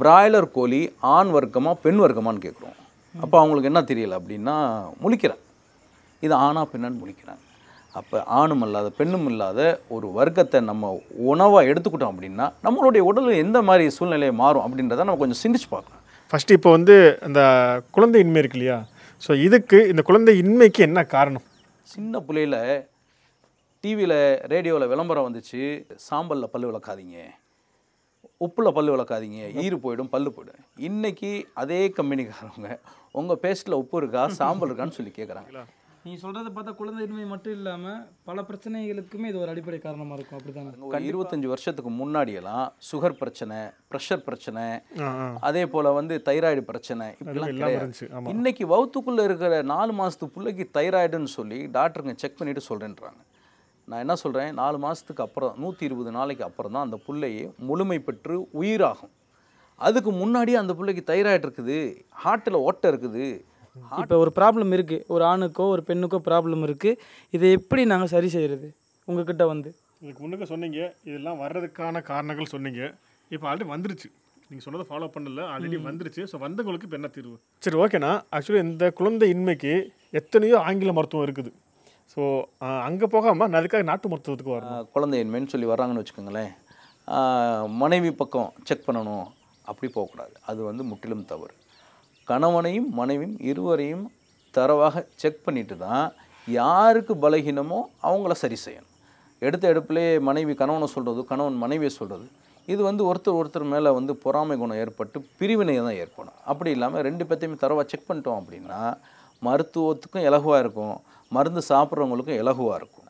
broiler கோழி ஆண் வர்க்கமாக பெண் வர்க்கமான்னு கேட்குறோம் அப்போ அவங்களுக்கு என்ன தெரியலை அப்படின்னா முழிக்கிறேன் இது ஆணா பெண்ணான்னு முழிக்கிறாங்க அப்போ ஆணும் இல்லாத பெண்ணும் இல்லாத ஒரு வர்க்கத்தை நம்ம உணவாக எடுத்துக்கிட்டோம் அப்படின்னா நம்மளுடைய உடல் எந்த மாதிரி சூழ்நிலையை மாறும் அப்படின்றத நம்ம கொஞ்சம் சிந்திச்சு பார்க்கலாம் ஃபஸ்ட்டு இப்போ வந்து அந்த குழந்தை இன்மை இருக்கு இல்லையா ஸோ இதுக்கு இந்த குழந்தை இன்மைக்கு என்ன காரணம் சின்ன பிள்ளையில் டிவியில் ரேடியோவில் விளம்பரம் வந்துச்சு சாம்பலில் பல்லு விளக்காதீங்க உப்பில் பல் விளக்காதீங்க ஈர் போயிடும் பல்லு போயிடும் இன்றைக்கி அதே கம்பெனிக்காரவங்க உங்கள் பேஸ்ட்டில் உப்பு இருக்கா சாம்பல் இருக்கான்னு சொல்லி கேட்குறாங்க நீ சொல்றதை பார்த்தா குழந்தையின்மை மட்டும் இல்லாம பல பிரச்சனைகளுக்குமே இது ஒரு அடிப்படை காரணமா இருக்கும் அப்படி இருபத்தஞ்சு இருபத்தஞ்சி வருஷத்துக்கு முன்னாடியெல்லாம் சுகர் பிரச்சனை ப்ரெஷர் பிரச்சனை அதே போல வந்து தைராய்டு பிரச்சனை இப்படிலாம் கிடையாது இன்னைக்கு வவுத்துக்குள்ள இருக்கிற நாலு மாசத்துக்குள்ளைக்கு பிள்ளைக்கு தைராய்டுன்னு சொல்லி டாக்டருங்க செக் பண்ணிட்டு சொல்றேன்றாங்க நான் என்ன சொல்கிறேன் நாலு மாதத்துக்கு அப்புறம் நூற்றி இருபது நாளைக்கு அப்புறம் தான் அந்த பிள்ளையே முழுமை பெற்று உயிராகும் அதுக்கு முன்னாடியே அந்த பிள்ளைக்கு தைராய்டு இருக்குது ஹார்ட்டில் ஓட்டை இருக்குது இப்போ ஒரு ப்ராப்ளம் இருக்குது ஒரு ஆணுக்கோ ஒரு பெண்ணுக்கோ ப்ராப்ளம் இருக்குது இதை எப்படி நாங்கள் சரி செய்கிறது உங்ககிட்ட வந்து இதுக்கு முன்னுக்கு சொன்னீங்க இதெல்லாம் வர்றதுக்கான காரணங்கள் சொன்னீங்க இப்போ ஆல்ரெடி வந்துருச்சு நீங்கள் சொன்னதை ஃபாலோ பண்ணல ஆல்ரெடி வந்துருச்சு ஸோ வந்தவங்களுக்கு இப்போ என்ன தீர்வு சரி ஓகேண்ணா ஆக்சுவலி இந்த குழந்தை இன்மைக்கு எத்தனையோ ஆங்கில மருத்துவம் இருக்குது ஸோ அங்கே போகாமல் நான் அதுக்காக நாட்டு மருத்துவத்துக்கு வரணும் குழந்தையின்மைன்னு சொல்லி வர்றாங்கன்னு வச்சுக்கோங்களேன் மனைவி பக்கம் செக் பண்ணணும் அப்படி போகக்கூடாது அது வந்து முற்றிலும் தவறு கணவனையும் மனைவியும் இருவரையும் தரவாக செக் பண்ணிட்டு தான் யாருக்கு பலகீனமோ அவங்கள சரி செய்யணும் எடுத்த எடுப்பிலே மனைவி கணவனை சொல்கிறது கணவன் மனைவியை சொல்கிறது இது வந்து ஒருத்தர் ஒருத்தர் மேலே வந்து பொறாமை குணம் ஏற்பட்டு பிரிவினை தான் ஏற்படும் அப்படி இல்லாமல் ரெண்டு பேர்த்தையுமே தரவாக செக் பண்ணிட்டோம் அப்படின்னா மருத்துவத்துக்கும் இலகுவாக இருக்கும் மருந்து சாப்பிட்றவங்களுக்கும் இலகுவாக இருக்கும்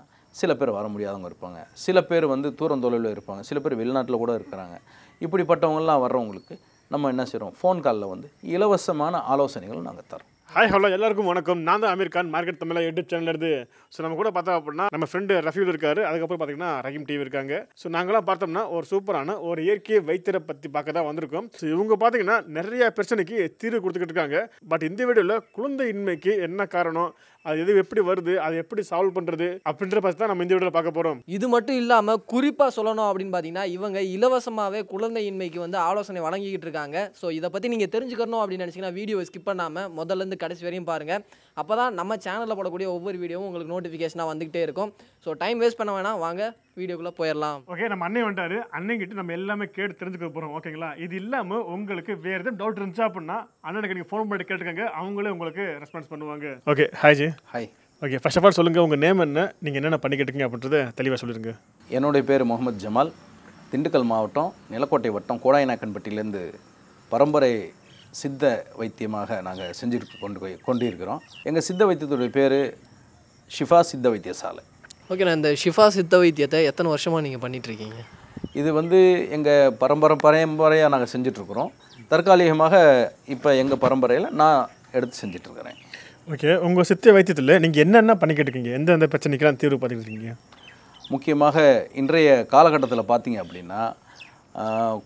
சில பேர் வர முடியாதவங்க இருப்பாங்க சில பேர் வந்து தூரம் தொழிலில் இருப்பாங்க சில பேர் வெளிநாட்டில் கூட இருக்கிறாங்க இப்படிப்பட்டவங்களாம் வர்றவங்களுக்கு நம்ம என்ன செய்கிறோம் ஃபோன் காலில் வந்து இலவசமான ஆலோசனைகள் நாங்கள் தரோம் ஹாய் ஹலோ எல்லாருக்கும் வணக்கம் நான் தான் Aamir Khan market Tamil YouTube channel இருந்து ஸோ நம்ம கூட பார்த்தோம் அப்படின்னா நம்ம ஃப்ரெண்டு ரஃபியூல் இருக்காரு அதுக்கப்புறம் பார்த்தீங்கன்னா ரஹீம் டிவி இருக்காங்க ஸோ நாங்களாம் பார்த்தோம்னா ஒரு சூப்பரான ஒரு இயற்கை வைத்தியரை பற்றி பார்க்க தான் வந்திருக்கோம் ஸோ இவங்க பார்த்தீங்கன்னா நிறைய பிரச்சனைக்கு தீர்வு கொடுத்துக்கிட்டு இருக்காங்க பட் இந்த வீடியோவில் குழந்தை இன்மைக்கு என்ன காரணம் அது எது எப்படி வருது அது எப்படி சால்வ் பண்ணுறது அப்படின்ற பற்றி தான் நம்ம இந்த வீடியோவில் பார்க்க போகிறோம் இது மட்டும் இல்லாமல் குறிப்பாக சொல்லணும் அப்படின்னு பார்த்தீங்கன்னா இவங்க இலவசமாகவே குழந்தையின்மைக்கு வந்து ஆலோசனை வழங்கிக்கிட்டு இருக்காங்க ஸோ இதை பற்றி நீங்கள் தெரிஞ்சுக்கணும் அப்படின்னு நினச்சிங்கன்னா வீடியோ ஸ்கிப் பண்ணாமல் முதல்லேருந்து கடைசி வரையும் பாருங்கள் அப்போ தான் நம்ம சேனலில் போடக்கூடிய ஒவ்வொரு வீடியோவும் உங்களுக்கு நோட்டிஃபிகேஷனாக வந்துக்கிட்டே இருக்கும் ஸோ டைம் வேஸ்ட் பண்ண வேணாம் வாங்க வீடியோக்குள்ளே போயிடலாம் ஓகே நம்ம அண்ணன் வந்துட்டாரு கிட்ட நம்ம எல்லாமே கேட்டு தெரிஞ்சுக்க போகிறோம் ஓகேங்களா இது இல்லாமல் உங்களுக்கு வேறு எதுவும் டவுட் இருந்துச்சா அப்படின்னா அண்ணனுக்கு நீங்கள் ஃபோன் பண்ணி கேட்டுக்கோங்க அவங்களே உங்களுக்கு ரெஸ்பான்ஸ் பண்ணுவாங்க ஓகே ஹாய் ஜி hi okay first of all சொல்லுங்கள் உங்கள் நேம் என்ன நீங்கள் என்னென்ன பண்ணிக்கிட்டு இருக்கீங்க அப்படின்றத தெளிவாக சொல்லிடுங்க என்னுடைய பேர் முகமது ஜமால் திண்டுக்கல் மாவட்டம் நிலக்கோட்டை வட்டம் கோடாயினாக்கன்பட்டியிலேருந்து பரம்பரை சித்த வைத்தியமாக நாங்கள் செஞ்சுட்டு கொண்டு போய் கொண்டிருக்கிறோம் எங்கள் சித்த வைத்தியத்துடைய பேர் ஷிஃபா சித்த வைத்தியசாலை ஓகேண்ணா இந்த ஷிஃபா சித்த வைத்தியத்தை எத்தனை வருஷமாக நீங்கள் பண்ணிகிட்ருக்கீங்க இது வந்து எங்கள் பரம்பரை பரம்பரையாக நாங்கள் செஞ்சிட்ருக்குறோம் தற்காலிகமாக இப்போ எங்கள் பரம்பரையில் நான் எடுத்து செஞ்சிட்ருக்குறேன் ஓகே உங்கள் சித்த வைத்தியத்தில் நீங்கள் என்னென்ன பண்ணிக்கிட்டு இருக்கீங்க எந்தெந்த பிரச்சனைக்கெல்லாம் தீர்வு பார்த்துக்கிட்டு இருக்கீங்க முக்கியமாக இன்றைய காலகட்டத்தில் பார்த்தீங்க அப்படின்னா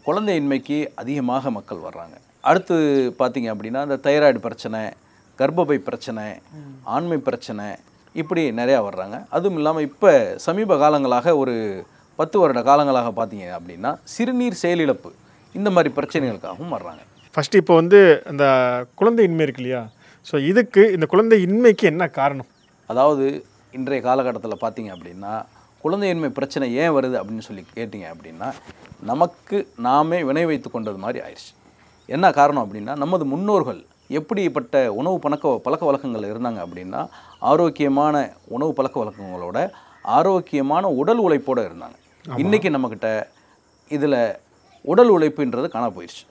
குழந்தையின்மைக்கு அதிகமாக மக்கள் வர்றாங்க அடுத்து பார்த்தீங்க அப்படின்னா இந்த தைராய்டு பிரச்சனை கர்ப்பப்பை பிரச்சனை ஆண்மை பிரச்சனை இப்படி நிறையா வர்றாங்க அதுவும் இல்லாமல் இப்போ சமீப காலங்களாக ஒரு பத்து வருட காலங்களாக பார்த்தீங்க அப்படின்னா சிறுநீர் செயலிழப்பு இந்த மாதிரி பிரச்சனைகளுக்காகவும் வர்றாங்க ஃபஸ்ட்டு இப்போ வந்து அந்த குழந்தை இன்மை இருக்கு இல்லையா ஸோ இதுக்கு இந்த குழந்தை இன்மைக்கு என்ன காரணம் அதாவது இன்றைய காலகட்டத்தில் பார்த்தீங்க அப்படின்னா குழந்தையின்மை பிரச்சனை ஏன் வருது அப்படின்னு சொல்லி கேட்டிங்க அப்படின்னா நமக்கு நாமே வினை வைத்து கொண்டது மாதிரி ஆயிடுச்சு என்ன காரணம் அப்படின்னா நமது முன்னோர்கள் எப்படிப்பட்ட உணவு பணக்க பழக்க வழக்கங்கள் இருந்தாங்க அப்படின்னா ஆரோக்கியமான உணவு பழக்க வழக்கங்களோட ஆரோக்கியமான உடல் உழைப்போடு இருந்தாங்க இன்றைக்கி நம்மக்கிட்ட இதில் உடல் உழைப்புன்றது காண போயிடுச்சு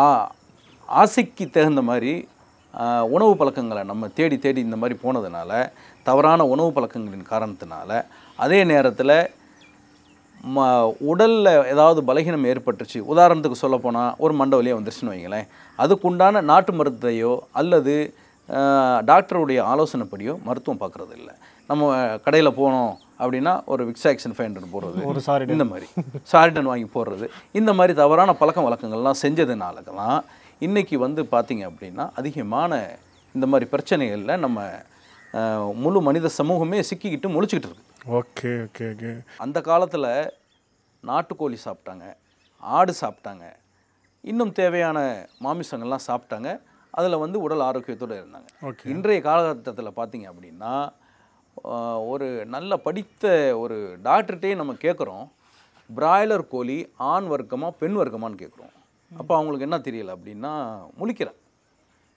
ஆ ஆசைக்கு தகுந்த மாதிரி உணவு பழக்கங்களை நம்ம தேடி தேடி இந்த மாதிரி போனதுனால தவறான உணவு பழக்கங்களின் காரணத்தினால அதே நேரத்தில் ம உடலில் ஏதாவது பலகீனம் ஏற்பட்டுருச்சு உதாரணத்துக்கு சொல்லப்போனால் ஒரு வழியாக வந்துருச்சுன்னு வைங்களேன் அதுக்குண்டான நாட்டு மருத்துவத்தையோ அல்லது டாக்டருடைய ஆலோசனைப்படியோ மருத்துவம் பார்க்குறது இல்லை நம்ம கடையில் போனோம் அப்படின்னா ஒரு விக்ஸாக்சன் ஃபைவ் ஹண்ட்ரட் போடுறது ஒரு சாரி இந்த மாதிரி சாரிடன் வாங்கி போடுறது இந்த மாதிரி தவறான பழக்க வழக்கங்கள்லாம் செஞ்சதுனாலலாம் இன்றைக்கி வந்து பார்த்திங்க அப்படின்னா அதிகமான இந்த மாதிரி பிரச்சனைகளில் நம்ம முழு மனித சமூகமே சிக்கிக்கிட்டு முழிச்சிக்கிட்டு இருக்குது ஓகே ஓகே ஓகே அந்த காலத்தில் நாட்டுக்கோழி சாப்பிட்டாங்க ஆடு சாப்பிட்டாங்க இன்னும் தேவையான மாமிசங்கள்லாம் சாப்பிட்டாங்க அதில் வந்து உடல் ஆரோக்கியத்தோடு இருந்தாங்க ஓகே இன்றைய காலகட்டத்தில் பார்த்தீங்க அப்படின்னா ஒரு நல்ல படித்த ஒரு டாக்டர்கிட்டே நம்ம கேட்குறோம் பிராய்லர் கோழி ஆண் வர்க்கமா பெண் வர்க்கமானு கேட்குறோம் அப்போ அவங்களுக்கு என்ன தெரியல அப்படின்னா முழிக்கிறேன்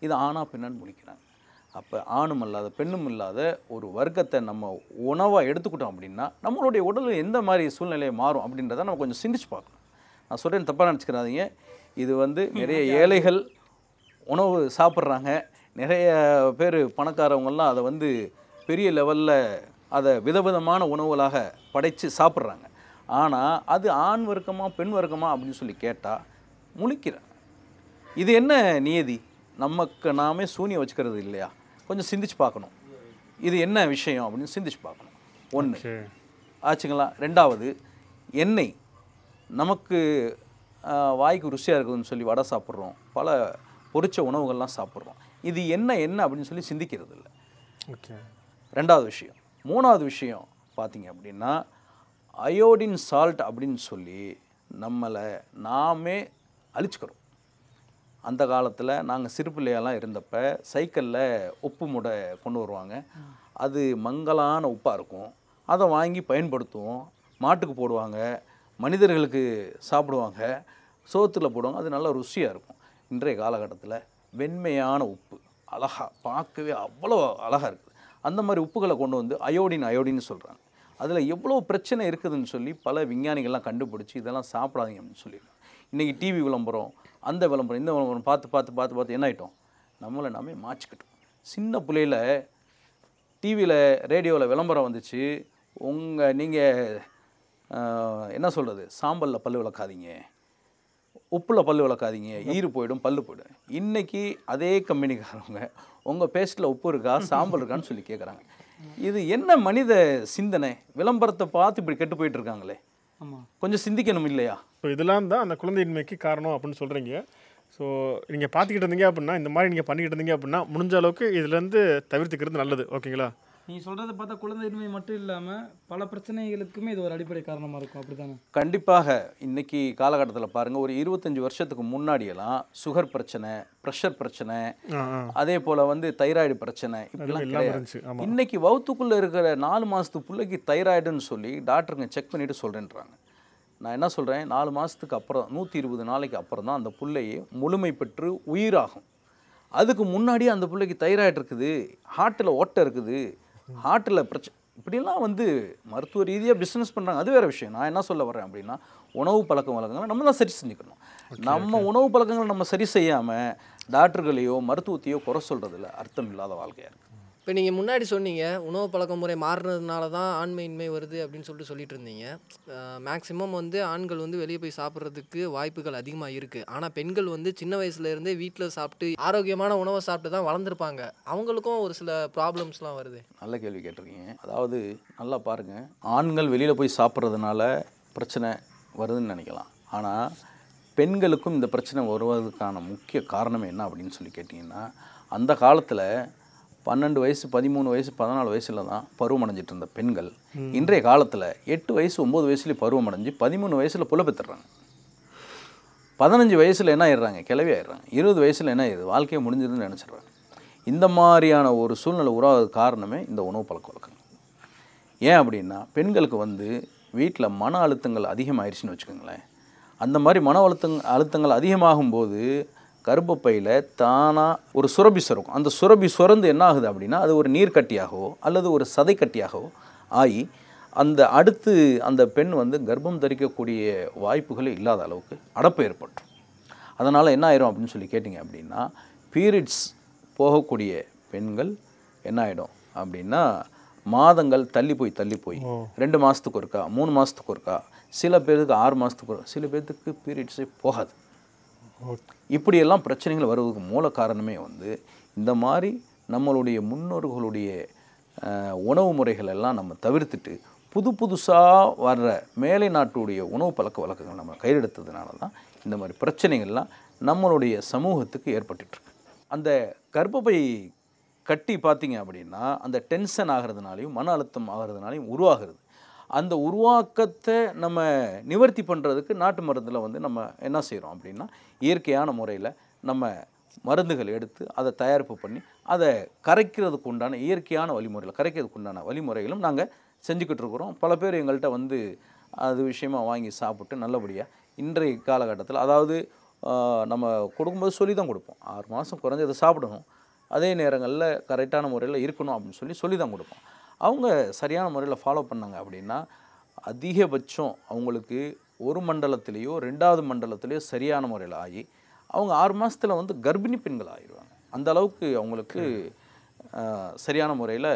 இது ஆணா பெண்ணான்னு முழிக்கிறாங்க அப்போ ஆணும் இல்லாத பெண்ணும் இல்லாத ஒரு வர்க்கத்தை நம்ம உணவாக எடுத்துக்கிட்டோம் அப்படின்னா நம்மளுடைய உடல் எந்த மாதிரி சூழ்நிலையை மாறும் அப்படின்றத நம்ம கொஞ்சம் சிந்திச்சு பார்க்கணும் நான் சொல்கிறேன் தப்பாக நினச்சிக்கிறாதீங்க இது வந்து நிறைய ஏழைகள் உணவு சாப்பிட்றாங்க நிறைய பேர் பணக்காரவங்கள்லாம் அதை வந்து பெரிய லெவலில் அதை விதவிதமான உணவுகளாக படைத்து சாப்பிட்றாங்க ஆனால் அது ஆண் வர்க்கமாக பெண் வர்க்கமாக அப்படின்னு சொல்லி கேட்டால் முழிக்கிறேன் இது என்ன நியதி நமக்கு நாமே சூனியம் வச்சுக்கிறது இல்லையா கொஞ்சம் சிந்திச்சு பார்க்கணும் இது என்ன விஷயம் அப்படின்னு சிந்திச்சு பார்க்கணும் ஒன்று ஆச்சுங்களா ரெண்டாவது எண்ணெய் நமக்கு வாய்க்கு ருசியாக இருக்குதுன்னு சொல்லி வடை சாப்பிட்றோம் பல பொரிச்ச உணவுகள்லாம் சாப்பிட்றோம் இது என்ன என்ன அப்படின்னு சொல்லி சிந்திக்கிறது இல்லை ஓகே ரெண்டாவது விஷயம் மூணாவது விஷயம் பார்த்தீங்க அப்படின்னா அயோடின் சால்ட் அப்படின்னு சொல்லி நம்மளை நாமே அழிச்சுக்கிறோம் அந்த காலத்தில் நாங்கள் சிறு பிள்ளையெல்லாம் இருந்தப்போ சைக்கிளில் உப்பு முடை கொண்டு வருவாங்க அது மங்கலான உப்பாக இருக்கும் அதை வாங்கி பயன்படுத்துவோம் மாட்டுக்கு போடுவாங்க மனிதர்களுக்கு சாப்பிடுவாங்க சோத்தில் போடுவாங்க அது நல்லா ருசியாக இருக்கும் இன்றைய காலகட்டத்தில் வெண்மையான உப்பு அழகாக பார்க்கவே அவ்வளோ அழகாக இருக்குது அந்த மாதிரி உப்புகளை கொண்டு வந்து அயோடின் அயோடின்னு சொல்கிறாங்க அதில் எவ்வளோ பிரச்சனை இருக்குதுன்னு சொல்லி பல விஞ்ஞானிகள்லாம் கண்டுபிடிச்சி இதெல்லாம் சாப்பிடாதீங்க அப்படின்னு சொல்லியிருக்காங்க இன்றைக்கி டிவி விளம்பரம் அந்த விளம்பரம் இந்த விளம்பரம் பார்த்து பார்த்து பார்த்து பார்த்து என்ன ஆகிட்டோம் நம்மளை நாமே மாச்சிக்கிட்டோம் சின்ன பிள்ளையில் டிவியில் ரேடியோவில் விளம்பரம் வந்துச்சு உங்கள் நீங்கள் என்ன சொல்கிறது சாம்பலில் பல் விளக்காதீங்க உப்பில் பல் விளக்காதீங்க ஈறு போயிடும் பல் போயிடும் இன்றைக்கி அதே கம்பெனிக்காரவங்க உங்கள் பேஸ்ட்டில் உப்பு இருக்கா சாம்பல் இருக்கான்னு சொல்லி கேட்குறாங்க இது என்ன மனித சிந்தனை விளம்பரத்தை பார்த்து இப்படி கெட்டு போயிட்டுருக்காங்களே கொஞ்சம் சிந்திக்கணும் இல்லையா ஸோ இதெல்லாம் தான் அந்த குழந்தையின்மைக்கு காரணம் அப்படின்னு சொல்கிறீங்க ஸோ நீங்கள் பார்த்துக்கிட்டு இருந்தீங்க அப்படின்னா இந்த மாதிரி நீங்கள் பண்ணிக்கிட்டு இருந்தீங்க அப்படின்னா முடிஞ்ச அளவுக்கு இதுலேருந்து தவிர்த்துக்கிறது நல்லது ஓகேங்களா நீங்கள் சொல்கிறத பார்த்தா குழந்தையின்மை மட்டும் இல்லாமல் பல பிரச்சனைகளுக்குமே இது ஒரு அடிப்படை காரணமாக இருக்கும் அப்படி தானே கண்டிப்பாக இன்றைக்கி காலகட்டத்தில் பாருங்கள் ஒரு இருபத்தஞ்சி வருஷத்துக்கு முன்னாடியெல்லாம் சுகர் பிரச்சனை ப்ரெஷர் பிரச்சனை அதே போல் வந்து தைராய்டு பிரச்சனை இப்படிலாம் கிடையாது இன்றைக்கி வகுத்துக்குள்ளே இருக்கிற நாலு மாதத்து பிள்ளைக்கு தைராய்டுன்னு சொல்லி டாக்டருங்க செக் பண்ணிவிட்டு சொல்கிறேன்றாங்க நான் என்ன சொல்கிறேன் நாலு மாதத்துக்கு அப்புறம் நூற்றி இருபது நாளைக்கு அப்புறம் தான் அந்த பிள்ளையே முழுமை பெற்று உயிராகும் அதுக்கு முன்னாடியே அந்த பிள்ளைக்கு தைராய்டு இருக்குது ஹார்ட்டில் ஓட்டை இருக்குது ஹார்ட்டில் பிரச்சனை இப்படிலாம் வந்து மருத்துவ ரீதியாக பிஸ்னஸ் பண்ணுறாங்க அது வேறு விஷயம் நான் என்ன சொல்ல வரேன் அப்படின்னா உணவு பழக்க வழக்கங்களை நம்ம தான் சரி செஞ்சுக்கணும் நம்ம உணவு பழக்கங்களை நம்ம சரி செய்யாமல் டாக்டர்களையோ மருத்துவத்தையோ குறை சொல்கிறதுல அர்த்தம் இல்லாத வாழ்க்கையாக இருக்குது இப்போ நீங்கள் முன்னாடி சொன்னீங்க உணவு பழக்க முறை மாறுறதுனால தான் ஆண்மை இன்மை வருது அப்படின்னு சொல்லிட்டு சொல்லிட்டு இருந்தீங்க மேக்சிமம் வந்து ஆண்கள் வந்து வெளியே போய் சாப்பிட்றதுக்கு வாய்ப்புகள் அதிகமாக இருக்குது ஆனால் பெண்கள் வந்து சின்ன வயசுலேருந்தே வீட்டில் சாப்பிட்டு ஆரோக்கியமான உணவை சாப்பிட்டு தான் வளர்ந்துருப்பாங்க அவங்களுக்கும் ஒரு சில ப்ராப்ளம்ஸ்லாம் வருது நல்ல கேள்வி கேட்டிருக்கீங்க அதாவது நல்லா பாருங்கள் ஆண்கள் வெளியில் போய் சாப்பிட்றதுனால பிரச்சனை வருதுன்னு நினைக்கலாம் ஆனால் பெண்களுக்கும் இந்த பிரச்சனை வருவதற்கான முக்கிய காரணம் என்ன அப்படின்னு சொல்லி கேட்டிங்கன்னா அந்த காலத்தில் பன்னெண்டு வயசு பதிமூணு வயசு பதினாலு வயசில் தான் பருவம் அடைஞ்சிட்டு இருந்த பெண்கள் இன்றைய காலத்தில் எட்டு வயசு ஒம்பது வயசுலேயும் பருவம் அடைஞ்சு பதிமூணு வயசில் புலப்பெற்றுறாங்க பதினஞ்சு வயசில் என்ன ஆயிடுறாங்க கிளவி ஆயிடுறாங்க இருபது வயசில் என்ன ஆயிடுது வாழ்க்கையை முடிஞ்சதுன்னு நினச்சிடுறாங்க இந்த மாதிரியான ஒரு சூழ்நிலை உருவாகிறது காரணமே இந்த உணவு பழக்க வழக்கம் ஏன் அப்படின்னா பெண்களுக்கு வந்து வீட்டில் மன அழுத்தங்கள் அதிகமாகிடுச்சின்னு வச்சுக்கோங்களேன் அந்த மாதிரி மன அழுத்தங் அழுத்தங்கள் அதிகமாகும்போது கருப்பு பையில் தானாக ஒரு சுரபி சுரக்கும் அந்த சுரபி சுரந்து என்ன ஆகுது அப்படின்னா அது ஒரு நீர்க்கட்டியாகவோ அல்லது ஒரு சதை கட்டியாகவோ ஆகி அந்த அடுத்து அந்த பெண் வந்து கர்ப்பம் தரிக்கக்கூடிய வாய்ப்புகள் இல்லாத அளவுக்கு அடப்பு ஏற்பட்டுரும் அதனால் என்ன ஆயிரும் அப்படின்னு சொல்லி கேட்டிங்க அப்படின்னா பீரியட்ஸ் போகக்கூடிய பெண்கள் என்ன ஆகிடும் அப்படின்னா மாதங்கள் தள்ளி போய் தள்ளி போய் ரெண்டு மாதத்துக்கு ஒருக்கா மூணு மாதத்துக்கு ஒருக்கா சில பேருக்கு ஆறு மாதத்துக்கு ஒரு சில பேர்த்துக்கு பீரியட்ஸே போகாது இப்படியெல்லாம் பிரச்சனைகள் வருவதற்கு மூல காரணமே வந்து இந்த மாதிரி நம்மளுடைய முன்னோர்களுடைய உணவு முறைகள் எல்லாம் நம்ம தவிர்த்துட்டு புது புதுசாக வர்ற மேலை நாட்டுடைய உணவு பழக்க வழக்கங்கள் நம்ம கையெடுத்ததுனால தான் இந்த மாதிரி பிரச்சனைகள்லாம் நம்மளுடைய சமூகத்துக்கு ஏற்பட்டுருக்கு அந்த கர்ப்பப்பை கட்டி பார்த்திங்க அப்படின்னா அந்த டென்ஷன் ஆகிறதுனாலையும் மன அழுத்தம் ஆகிறதுனாலையும் உருவாகிறது அந்த உருவாக்கத்தை நம்ம நிவர்த்தி பண்ணுறதுக்கு நாட்டு மருந்தில் வந்து நம்ம என்ன செய்கிறோம் அப்படின்னா இயற்கையான முறையில் நம்ம மருந்துகள் எடுத்து அதை தயாரிப்பு பண்ணி அதை கரைக்கிறதுக்கு உண்டான இயற்கையான வழிமுறையில் கரைக்கிறதுக்கு உண்டான வழிமுறைகளும் நாங்கள் செஞ்சுக்கிட்டு இருக்கிறோம் பல பேர் எங்கள்கிட்ட வந்து அது விஷயமாக வாங்கி சாப்பிட்டு நல்லபடியாக இன்றைய காலகட்டத்தில் அதாவது நம்ம கொடுக்கும்போது சொல்லி தான் கொடுப்போம் ஆறு மாதம் குறைஞ்சதை சாப்பிடணும் அதே நேரங்களில் கரெக்டான முறையில் இருக்கணும் அப்படின்னு சொல்லி சொல்லி தான் கொடுப்போம் அவங்க சரியான முறையில் ஃபாலோ பண்ணாங்க அப்படின்னா அதிகபட்சம் அவங்களுக்கு ஒரு மண்டலத்திலேயோ ரெண்டாவது மண்டலத்திலேயோ சரியான முறையில் ஆகி அவங்க ஆறு மாதத்தில் வந்து கர்ப்பிணி பெண்கள் ஆகிடுவாங்க அந்த அளவுக்கு அவங்களுக்கு சரியான முறையில்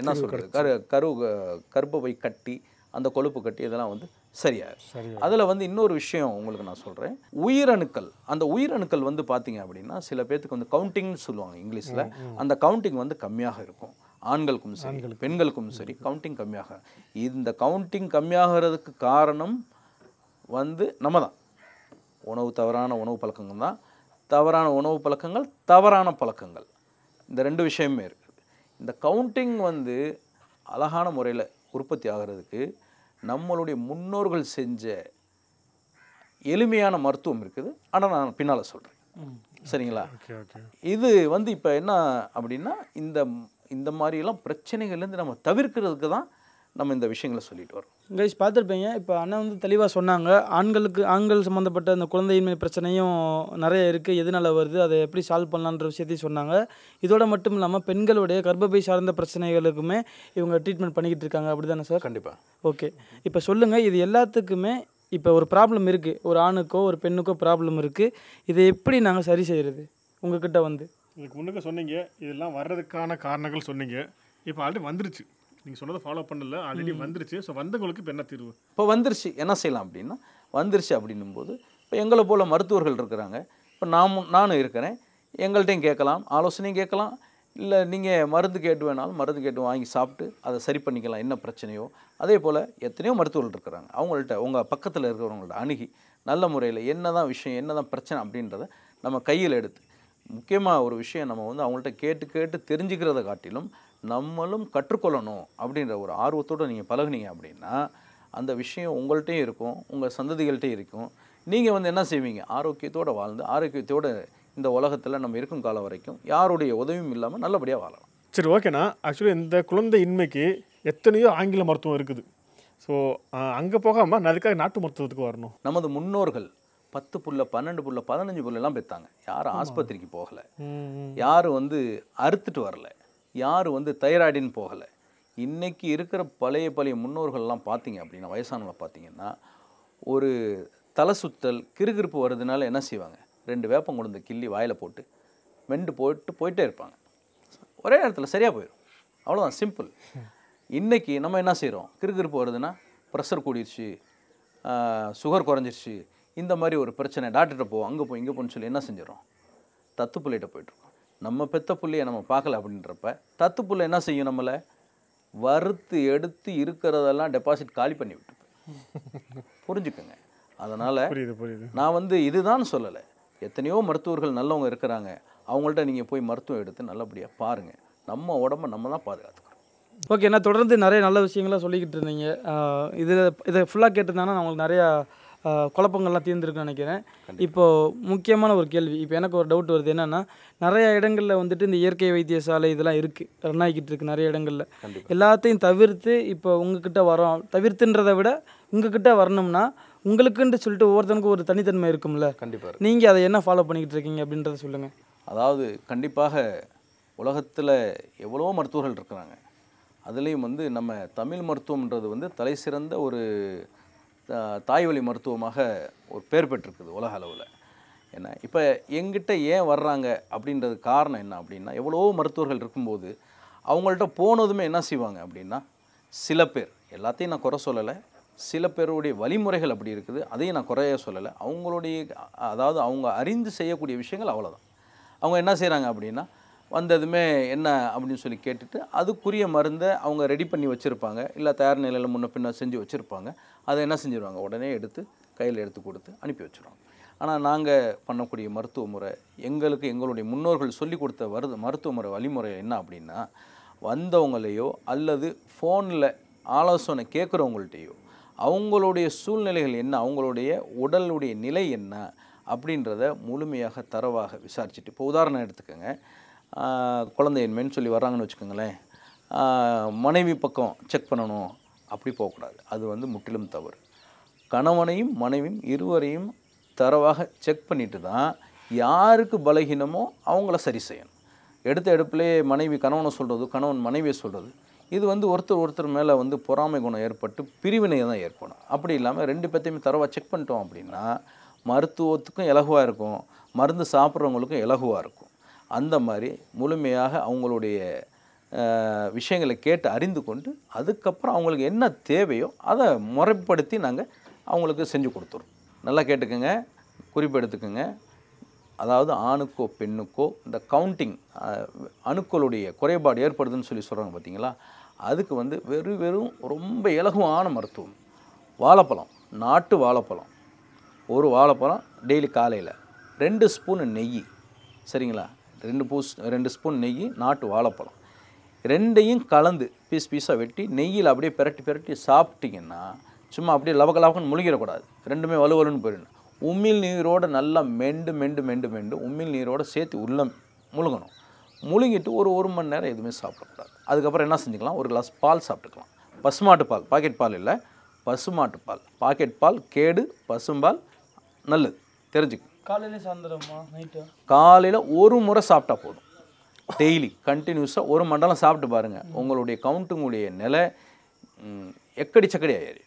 என்ன சொல்கிறது கரு கரு கர்ப்பவை கட்டி அந்த கொழுப்பு கட்டி இதெல்லாம் வந்து சரியாக அதில் வந்து இன்னொரு விஷயம் உங்களுக்கு நான் சொல்கிறேன் உயிரணுக்கள் அந்த உயிரணுக்கள் வந்து பார்த்தீங்க அப்படின்னா சில பேர்த்துக்கு வந்து கவுண்டிங்னு சொல்லுவாங்க இங்கிலீஷில் அந்த கவுண்டிங் வந்து கம்மியாக இருக்கும் ஆண்களுக்கும் சரி பெண்களுக்கும் சரி கவுண்டிங் கம்மியாக இந்த கவுண்டிங் கம்மியாகிறதுக்கு காரணம் வந்து நம்ம தான் உணவு தவறான உணவு பழக்கங்கள் தான் தவறான உணவு பழக்கங்கள் தவறான பழக்கங்கள் இந்த ரெண்டு விஷயமே இருக்குது இந்த கவுண்டிங் வந்து அழகான முறையில் உற்பத்தி ஆகிறதுக்கு நம்மளுடைய முன்னோர்கள் செஞ்ச எளிமையான மருத்துவம் இருக்குது ஆனால் நான் பின்னால் சொல்கிறேன் சரிங்களா இது வந்து இப்போ என்ன அப்படின்னா இந்த இந்த மாதிரிலாம் பிரச்சனைகள்லேருந்து நம்ம தவிர்க்கிறதுக்கு தான் நம்ம இந்த விஷயங்களை சொல்லிட்டு வரோம் கைஸ் பார்த்துருப்பீங்க இப்போ அண்ணன் வந்து தெளிவாக சொன்னாங்க ஆண்களுக்கு ஆண்கள் சம்மந்தப்பட்ட அந்த குழந்தையின்மை பிரச்சனையும் நிறைய இருக்குது எதனால் வருது அதை எப்படி சால்வ் பண்ணலான்ற விஷயத்தையும் சொன்னாங்க இதோட மட்டும் இல்லாமல் பெண்களுடைய கர்ப்பப்பை சார்ந்த பிரச்சனைகளுக்குமே இவங்க ட்ரீட்மெண்ட் பண்ணிக்கிட்டு இருக்காங்க அப்படி தானே சார் கண்டிப்பாக ஓகே இப்போ சொல்லுங்கள் இது எல்லாத்துக்குமே இப்போ ஒரு ப்ராப்ளம் இருக்குது ஒரு ஆணுக்கோ ஒரு பெண்ணுக்கோ ப்ராப்ளம் இருக்குது இதை எப்படி நாங்கள் சரி செய்கிறது உங்ககிட்ட வந்து இதுக்கு முன்னுக்கு சொன்னீங்க இதெல்லாம் வர்றதுக்கான காரணங்கள் சொன்னீங்க இப்போ ஆல்ரெடி வந்துருச்சு நீங்கள் சொன்னதை ஃபாலோ பண்ணல ஆல்ரெடி வந்துருச்சு ஸோ வந்தவங்களுக்கு இப்போ என்ன தீர்வு இப்போ வந்துருச்சு என்ன செய்யலாம் அப்படின்னா வந்துருச்சு அப்படின்னும் போது இப்போ எங்களை போல் மருத்துவர்கள் இருக்கிறாங்க இப்போ நாம் நானும் இருக்கிறேன் எங்கள்கிட்டையும் கேட்கலாம் ஆலோசனையும் கேட்கலாம் இல்லை நீங்கள் மருந்து கேட்டு வேணாலும் மருந்து கேட்டு வாங்கி சாப்பிட்டு அதை சரி பண்ணிக்கலாம் என்ன பிரச்சனையோ அதே போல் எத்தனையோ மருத்துவர்கள் இருக்கிறாங்க அவங்கள்ட்ட உங்கள் பக்கத்தில் இருக்கிறவங்கள்ட்ட அணுகி நல்ல முறையில் என்ன தான் விஷயம் என்ன தான் பிரச்சனை அப்படின்றத நம்ம கையில் எடுத்து முக்கியமாக ஒரு விஷயம் நம்ம வந்து அவங்கள்ட்ட கேட்டு கேட்டு தெரிஞ்சுக்கிறத காட்டிலும் நம்மளும் கற்றுக்கொள்ளணும் அப்படின்ற ஒரு ஆர்வத்தோடு நீங்கள் பழகுனீங்க அப்படின்னா அந்த விஷயம் உங்கள்கிட்டையும் இருக்கும் உங்கள் சந்ததிகள்கிட்டையும் இருக்கும் நீங்கள் வந்து என்ன செய்வீங்க ஆரோக்கியத்தோடு வாழ்ந்து ஆரோக்கியத்தோடு இந்த உலகத்தில் நம்ம இருக்கும் காலம் வரைக்கும் யாருடைய உதவியும் இல்லாமல் நல்லபடியாக வாழலாம் சரி ஓகேண்ணா ஆக்சுவலி இந்த குழந்தை இன்மைக்கு எத்தனையோ ஆங்கில மருத்துவம் இருக்குது ஸோ அங்கே போகாமல் அதுக்காக நாட்டு மருத்துவத்துக்கு வரணும் நமது முன்னோர்கள் பத்து புள்ள பன்னெண்டு புள்ள பதினஞ்சு புள்ளெல்லாம் பெற்றாங்க யாரும் ஆஸ்பத்திரிக்கு போகலை யார் வந்து அறுத்துட்டு வரல யார் வந்து தைராய்டின்னு போகலை இன்றைக்கி இருக்கிற பழைய பழைய முன்னோர்கள்லாம் பார்த்தீங்க அப்படின்னா வயசானவங்களை பார்த்தீங்கன்னா ஒரு தலை சுத்தல் கிருகிருப்பு வருதுனால என்ன செய்வாங்க ரெண்டு வேப்பம் கொண்டு கிள்ளி வாயில் போட்டு மெண்டு போட்டு போயிட்டே இருப்பாங்க ஒரே நேரத்தில் சரியாக போயிடும் அவ்வளோதான் சிம்பிள் இன்றைக்கி நம்ம என்ன செய்கிறோம் கிருகிருப்பு வருதுன்னா ப்ரெஷர் கூடிருச்சு சுகர் குறைஞ்சிருச்சு இந்த மாதிரி ஒரு பிரச்சனை டாக்டர்கிட்ட போ அங்கே போய் இங்கே போன்னு சொல்லி என்ன செஞ்சிடும் தத்து பிள்ளைகிட்ட போயிட்டுருக்கோம் நம்ம பெத்த பிள்ளையை நம்ம பார்க்கல அப்படின்றப்ப தத்து பிள்ளை என்ன செய்யும் நம்மளை வறுத்து எடுத்து இருக்கிறதெல்லாம் டெபாசிட் காலி பண்ணி விட்டு புரிஞ்சுக்கோங்க அதனால் நான் வந்து இதுதான் சொல்லலை எத்தனையோ மருத்துவர்கள் நல்லவங்க இருக்கிறாங்க அவங்கள்ட்ட நீங்கள் போய் மருத்துவம் எடுத்து நல்லபடியாக பாருங்கள் நம்ம உடம்ப நம்ம தான் பாதுகாத்துக்கணும் ஓகே நான் தொடர்ந்து நிறைய நல்ல விஷயங்களாக சொல்லிக்கிட்டு இருந்தீங்க இது இதை ஃபுல்லாக கேட்டிருந்தாங்கன்னா நான் உங்களுக்கு நிறையா குழப்பங்கள்லாம் தீர்ந்துருக்குன்னு நினைக்கிறேன் இப்போது முக்கியமான ஒரு கேள்வி இப்போ எனக்கு ஒரு டவுட் வருது என்னென்னா நிறைய இடங்களில் வந்துட்டு இந்த இயற்கை வைத்தியசாலை இதெல்லாம் இருக்குது ரன் ஆகிக்கிட்டு இருக்குது நிறைய இடங்களில் எல்லாத்தையும் தவிர்த்து இப்போ உங்ககிட்ட வரோம் தவிர்த்துன்றதை விட உங்ககிட்ட வரணும்னா உங்களுக்குன்ட்டு சொல்லிட்டு ஒவ்வொருத்தனுக்கும் ஒரு தனித்தன்மை இருக்கும்ல கண்டிப்பாக நீங்கள் அதை என்ன ஃபாலோ பண்ணிக்கிட்டு இருக்கீங்க அப்படின்றத சொல்லுங்கள் அதாவது கண்டிப்பாக உலகத்தில் எவ்வளோ மருத்துவர்கள் இருக்கிறாங்க அதுலேயும் வந்து நம்ம தமிழ் மருத்துவம்ன்றது வந்து தலை சிறந்த ஒரு தாய்வழி மருத்துவமாக ஒரு பேர் பெற்றிருக்குது உலக அளவில் என்ன இப்போ எங்கிட்ட ஏன் வர்றாங்க அப்படின்றது காரணம் என்ன அப்படின்னா எவ்வளோ மருத்துவர்கள் இருக்கும்போது அவங்கள்ட்ட போனதுமே என்ன செய்வாங்க அப்படின்னா சில பேர் எல்லாத்தையும் நான் குறை சொல்லலை சில பேருடைய வழிமுறைகள் அப்படி இருக்குது அதையும் நான் குறைய சொல்லலை அவங்களுடைய அதாவது அவங்க அறிந்து செய்யக்கூடிய விஷயங்கள் அவ்வளோதான் அவங்க என்ன செய்கிறாங்க அப்படின்னா வந்ததுமே என்ன அப்படின்னு சொல்லி கேட்டுட்டு அதுக்குரிய மருந்தை அவங்க ரெடி பண்ணி வச்சுருப்பாங்க இல்லை தயார் நிலையில் முன்ன பின்ன செஞ்சு வச்சுருப்பாங்க அதை என்ன செஞ்சிருவாங்க உடனே எடுத்து கையில் எடுத்து கொடுத்து அனுப்பி வச்சுருவாங்க ஆனால் நாங்கள் பண்ணக்கூடிய மருத்துவ முறை எங்களுக்கு எங்களுடைய முன்னோர்கள் சொல்லி கொடுத்த வருது மருத்துவ முறை வழிமுறை என்ன அப்படின்னா வந்தவங்களையோ அல்லது ஃபோனில் ஆலோசனை கேட்குறவங்கள்ட்டையோ அவங்களுடைய சூழ்நிலைகள் என்ன அவங்களுடைய உடலுடைய நிலை என்ன அப்படின்றத முழுமையாக தரவாக விசாரிச்சுட்டு இப்போ உதாரணம் எடுத்துக்கோங்க குழந்தை சொல்லி வர்றாங்கன்னு வச்சுக்கோங்களேன் மனைவி பக்கம் செக் பண்ணணும் அப்படி போகக்கூடாது அது வந்து முற்றிலும் தவறு கணவனையும் மனைவியும் இருவரையும் தரவாக செக் பண்ணிட்டு தான் யாருக்கு பலகீனமோ அவங்கள சரி செய்யணும் எடுத்த எடுப்பிலே மனைவி கணவனை சொல்கிறது கணவன் மனைவியை சொல்கிறது இது வந்து ஒருத்தர் ஒருத்தர் மேலே வந்து பொறாமை குணம் ஏற்பட்டு பிரிவினை தான் ஏற்படும் அப்படி இல்லாமல் ரெண்டு பேர்த்தையுமே தரவாக செக் பண்ணிட்டோம் அப்படின்னா மருத்துவத்துக்கும் இலகுவாக இருக்கும் மருந்து சாப்பிட்றவங்களுக்கும் இலகுவாக இருக்கும் அந்த மாதிரி முழுமையாக அவங்களுடைய விஷயங்களை கேட்டு அறிந்து கொண்டு அதுக்கப்புறம் அவங்களுக்கு என்ன தேவையோ அதை முறைப்படுத்தி நாங்கள் அவங்களுக்கு செஞ்சு கொடுத்துரும் நல்லா கேட்டுக்கோங்க குறிப்பெடுத்துக்கோங்க அதாவது ஆணுக்கோ பெண்ணுக்கோ இந்த கவுண்டிங் அணுக்களுடைய குறைபாடு ஏற்படுதுன்னு சொல்லி சொல்கிறாங்க பார்த்தீங்களா அதுக்கு வந்து வெறும் வெறும் ரொம்ப இலகுவான மருத்துவம் வாழைப்பழம் நாட்டு வாழைப்பழம் ஒரு வாழைப்பழம் டெய்லி காலையில் ரெண்டு ஸ்பூன் நெய் சரிங்களா ரெண்டு பூஸ் ரெண்டு ஸ்பூன் நெய் நாட்டு வாழைப்பழம் ரெண்டையும் கலந்து பீஸ் பீஸாக வெட்டி நெய்யில் அப்படியே பிரட்டி பிரட்டி சாப்பிட்டிங்கன்னா சும்மா அப்படியே லவக்கலவக்கன்னு முழுகிடக்கூடாது ரெண்டுமே வலுவலுன்னு போயிடணும் உமிழ் நீரோடு நல்லா மெண்டு மெண்டு மெண்டு மெண்டு உமிழ் நீரோடு சேர்த்து உள்ளம் முழுங்கணும் முழுங்கிட்டு ஒரு ஒரு மணி நேரம் எதுவுமே சாப்பிடக்கூடாது அதுக்கப்புறம் என்ன செஞ்சுக்கலாம் ஒரு கிளாஸ் பால் சாப்பிட்டுக்கலாம் பசுமாட்டு பால் பாக்கெட் பால் இல்லை பசுமாட்டு பால் பாக்கெட் பால் கேடு பசும்பால் நல்லது தெரிஞ்சுக்கணும் காலையில் சாயந்தரமா நைட்டு காலையில் ஒரு முறை சாப்பிட்டா போதும் டெய்லி கண்டினியூஸாக ஒரு மண்டலம் சாப்பிட்டு பாருங்கள் உங்களுடைய கவுண்ட்டுங்களுடைய நிலை எக்கடி சக்கடி ஆயிடும்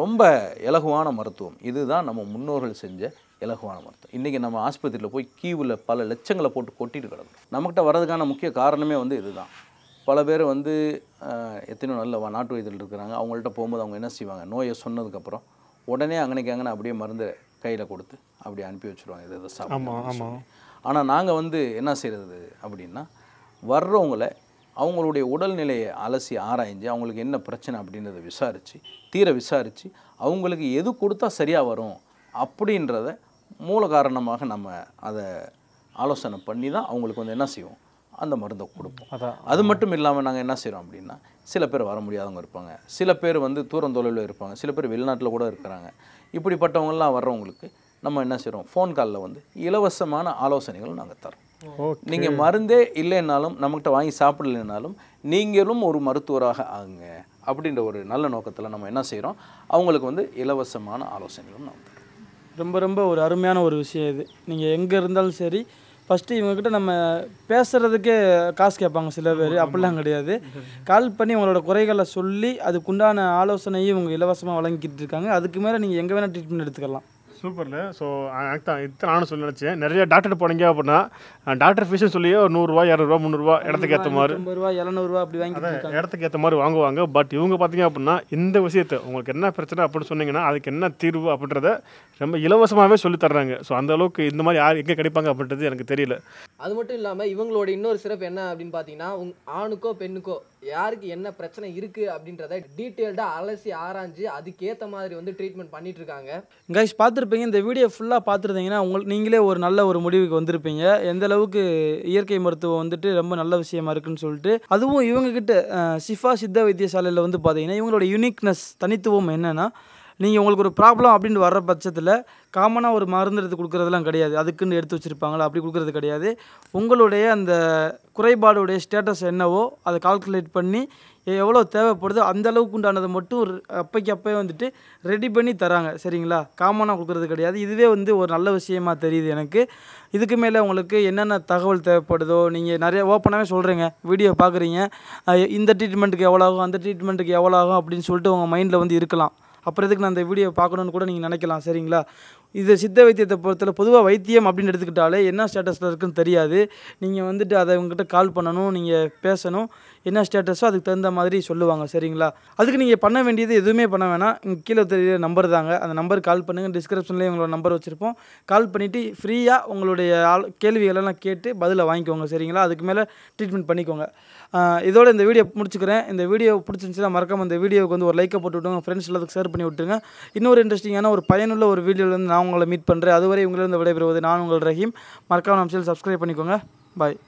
ரொம்ப இலகுவான மருத்துவம் இதுதான் நம்ம முன்னோர்கள் செஞ்ச இலகுவான மருத்துவம் இன்றைக்கி நம்ம ஆஸ்பத்திரியில் போய் கீவில் பல லட்சங்களை போட்டு கொட்டிட்டு கிடக்கும் நம்மகிட்ட வர்றதுக்கான முக்கிய காரணமே வந்து இதுதான் பல பேர் வந்து எத்தனையோ நல்ல நாட்டு வைத்தியில் இருக்கிறாங்க அவங்கள்ட்ட போகும்போது அவங்க என்ன செய்வாங்க நோயை சொன்னதுக்கப்புறம் உடனே அங்கனைக்கு அங்கே அப்படியே மருந்து கையில் கொடுத்து அப்படியே அனுப்பி வச்சுருவாங்க இதை சாப்பிட்டு ஆனால் நாங்கள் வந்து என்ன செய்கிறது அப்படின்னா வர்றவங்களை அவங்களுடைய உடல்நிலையை அலசி ஆராய்ஞ்சு அவங்களுக்கு என்ன பிரச்சனை அப்படின்றத விசாரித்து தீர விசாரித்து அவங்களுக்கு எது கொடுத்தா சரியாக வரும் அப்படின்றத மூல காரணமாக நம்ம அதை ஆலோசனை பண்ணி தான் அவங்களுக்கு வந்து என்ன செய்வோம் அந்த மருந்தை கொடுப்போம் அது மட்டும் இல்லாமல் நாங்கள் என்ன செய்கிறோம் அப்படின்னா சில பேர் வர முடியாதவங்க இருப்பாங்க சில பேர் வந்து தூரம் தொழிலில் இருப்பாங்க சில பேர் வெளிநாட்டில் கூட இருக்கிறாங்க இப்படிப்பட்டவங்கள்லாம் வர்றவங்களுக்கு நம்ம என்ன செய்கிறோம் ஃபோன் காலில் வந்து இலவசமான ஆலோசனைகள் நாங்கள் தரோம் நீங்கள் மருந்தே இல்லைன்னாலும் நம்மகிட்ட வாங்கி சாப்பிடலைன்னாலும் நீங்களும் ஒரு மருத்துவராக ஆகுங்க அப்படின்ற ஒரு நல்ல நோக்கத்தில் நம்ம என்ன செய்கிறோம் அவங்களுக்கு வந்து இலவசமான ஆலோசனைகளும் நாங்கள் தரோம் ரொம்ப ரொம்ப ஒரு அருமையான ஒரு விஷயம் இது நீங்கள் எங்கே இருந்தாலும் சரி ஃபஸ்ட்டு இவங்கக்கிட்ட நம்ம பேசுகிறதுக்கே காசு கேட்பாங்க சில பேர் அப்படிலாம் கிடையாது கால் பண்ணி உங்களோட குறைகளை சொல்லி அதுக்குண்டான ஆலோசனையும் இவங்க இலவசமாக வழங்கிக்கிட்டு இருக்காங்க அதுக்கு மேலே நீங்கள் எங்கே வேணால் ட்ரீட்மெண்ட் எடுத்துக்கலாம் சூப்பரில் ஸோ தான் இத்தனை நானும் சொல்லி நினச்சேன் நிறைய டாக்டர் போனீங்க அப்படின்னா டாக்டர் ஃபீஸும் சொல்லி ஒரு நூறுரூவா இரநூறுவா முந்நூறுரூவா இடத்துக்கு ஏற்ற மாதிரி ரூபா இரநூறுவா அப்படி வாங்கி இடத்துக்கு ஏற்ற மாதிரி வாங்குவாங்க பட் இவங்க பார்த்தீங்க அப்படின்னா இந்த விஷயத்தை உங்களுக்கு என்ன பிரச்சனை அப்படின்னு சொன்னீங்கன்னா அதுக்கு என்ன தீர்வு அப்படின்றத ரொம்ப இலவசமாகவே சொல்லி தர்றாங்க ஸோ அந்த அளவுக்கு இந்த மாதிரி யார் எங்கே கிடைப்பாங்க அப்படின்றது எனக்கு தெரியல அது மட்டும் இல்லாமல் இவங்களோட இன்னொரு சிறப்பு என்ன அப்படின்னு பார்த்தீங்கன்னா உங் ஆணுக்கோ பெண்ணுக்கோ யாருக்கு என்ன பிரச்சனை இருக்குது அப்படின்றத டீட்டெயில்டாக அலசி ஆராய்ஞ்சு அதுக்கேற்ற மாதிரி வந்து ட்ரீட்மெண்ட் பண்ணிட்டு இருக்காங்க கைஸ் பார்த்துருப்பீங்க இந்த வீடியோ ஃபுல்லாக பார்த்துருந்தீங்கன்னா உங்களுக்கு நீங்களே ஒரு நல்ல ஒரு முடிவுக்கு வந்திருப்பீங்க எந்த அளவுக்கு இயற்கை மருத்துவம் வந்துட்டு ரொம்ப நல்ல விஷயமா இருக்குன்னு சொல்லிட்டு அதுவும் இவங்கக்கிட்ட சிஃபா சித்த வைத்தியசாலையில் வந்து பார்த்தீங்கன்னா இவங்களோட யூனிக்னஸ் தனித்துவம் என்னென்னா நீங்கள் உங்களுக்கு ஒரு ப்ராப்ளம் அப்படின்னு வர்ற பட்சத்தில் காமனாக ஒரு மருந்து எடுத்து கொடுக்குறதெல்லாம் கிடையாது அதுக்குன்னு எடுத்து வச்சுருப்பாங்களா அப்படி கொடுக்குறது கிடையாது உங்களுடைய அந்த குறைபாடுடைய ஸ்டேட்டஸ் என்னவோ அதை கால்குலேட் பண்ணி எவ்வளோ தேவைப்படுதோ அந்த அளவுக்கு உண்டானதை மட்டும் ஒரு அப்பைக்கு அப்பே வந்துட்டு ரெடி பண்ணி தராங்க சரிங்களா காமனாக கொடுக்குறது கிடையாது இதுவே வந்து ஒரு நல்ல விஷயமா தெரியுது எனக்கு இதுக்கு மேலே உங்களுக்கு என்னென்ன தகவல் தேவைப்படுதோ நீங்கள் நிறைய ஓப்பனாகவே சொல்கிறீங்க வீடியோ பார்க்குறீங்க இந்த ட்ரீட்மெண்ட்டுக்கு எவ்வளோ ஆகும் அந்த ட்ரீட்மெண்ட்டுக்கு எவ்வளோ ஆகும் அப்படின்னு சொல்லிட்டு உங்கள் மைண்டில் வந்து இருக்கலாம் அப்புறம் எதுக்கு நான் இந்த வீடியோ பார்க்கணுன்னு கூட நீங்கள் நினைக்கலாம் சரிங்களா இது சித்த வைத்தியத்தை பொறுத்தல பொதுவாக வைத்தியம் அப்படின்னு எடுத்துக்கிட்டாலே என்ன ஸ்டேட்டஸில் இருக்குதுன்னு தெரியாது நீங்கள் வந்துட்டு அதை உங்ககிட்ட கால் பண்ணணும் நீங்கள் பேசணும் என்ன ஸ்டேட்டஸோ அதுக்கு தகுந்த மாதிரி சொல்லுவாங்க சரிங்களா அதுக்கு நீங்கள் பண்ண வேண்டியது எதுவுமே பண்ண வேணாம் இங்கே கீழே தெரிய நம்பர் தாங்க அந்த நம்பர் கால் பண்ணுங்கள் டிஸ்கிரிப்ஷன்லேயே உங்களோட நம்பர் வச்சுருப்போம் கால் பண்ணிவிட்டு ஃப்ரீயாக உங்களுடைய ஆள் கேள்விகளெல்லாம் கேட்டு பதிலை வாங்கிக்கோங்க சரிங்களா அதுக்கு மேலே ட்ரீட்மெண்ட் பண்ணிக்கோங்க இதோட இந்த வீடியோ முடிச்சுக்கிறேன் இந்த வீடியோ பிடிச்சிருந்துச்சுன்னா மறக்காம இந்த வீடியோவுக்கு வந்து ஒரு லைக்கை போட்டு விட்டுங்க ஃப்ரெண்ட்ஸ் எல்லாத்துக்கு ஷேர் பண்ணி விட்டுருங்க இன்னொரு இன்ட்ரெஸ்டிங்கான ஒரு பயனுள்ள ஒரு வீடியோவிலேருந்து நான் உங்களை மீட் பண்ணுறேன் அதுவரை உங்களிருந்து விடைபெறுவது நான் உங்கள் ரஹீம் மறக்காம நம்ம சப்ஸ்கிரைப் பண்ணிக்கோங்க பாய்